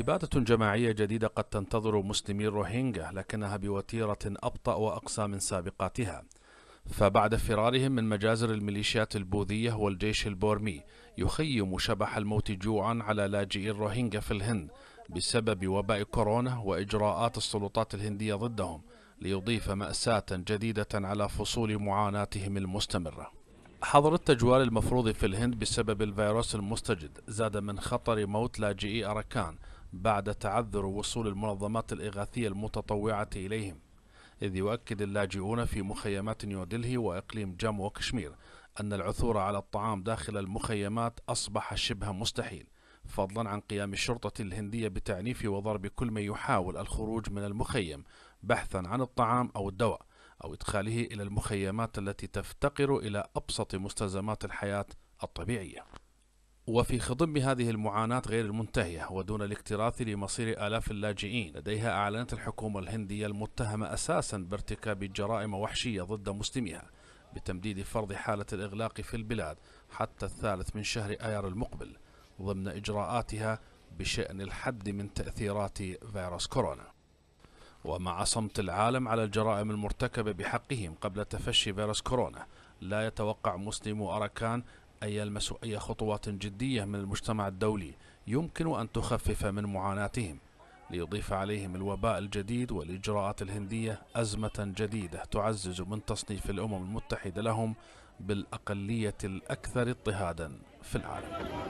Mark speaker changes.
Speaker 1: إبادة جماعية جديدة قد تنتظر مسلمي الروهينجا لكنها بوتيرة أبطأ وأقصى من سابقاتها فبعد فرارهم من مجازر الميليشيات البوذية والجيش البورمي يخيم شبح الموت جوعا على لاجئي الروهينجا في الهند بسبب وباء كورونا وإجراءات السلطات الهندية ضدهم ليضيف مأساة جديدة على فصول معاناتهم المستمرة حظر التجوال المفروض في الهند بسبب الفيروس المستجد زاد من خطر موت لاجئي أركان بعد تعذر وصول المنظمات الإغاثية المتطوعة إليهم إذ يؤكد اللاجئون في مخيمات نيودلهي وإقليم جام وكشمير أن العثور على الطعام داخل المخيمات أصبح شبه مستحيل فضلا عن قيام الشرطة الهندية بتعنيف وضرب كل من يحاول الخروج من المخيم بحثا عن الطعام أو الدواء أو إدخاله إلى المخيمات التي تفتقر إلى أبسط مستلزمات الحياة الطبيعية وفي خضم هذه المعاناة غير المنتهية ودون الاكتراث لمصير آلاف اللاجئين لديها أعلنت الحكومة الهندية المتهمة أساسا بارتكاب جرائم وحشية ضد مسلميها بتمديد فرض حالة الإغلاق في البلاد حتى الثالث من شهر آيار المقبل ضمن إجراءاتها بشأن الحد من تأثيرات فيروس كورونا ومع صمت العالم على الجرائم المرتكبة بحقهم قبل تفشي فيروس كورونا لا يتوقع مسلم أركان أي, المسو... أي خطوات جدية من المجتمع الدولي يمكن أن تخفف من معاناتهم ليضيف عليهم الوباء الجديد والإجراءات الهندية أزمة جديدة تعزز من تصنيف الأمم المتحدة لهم بالأقلية الأكثر اضطهادا في العالم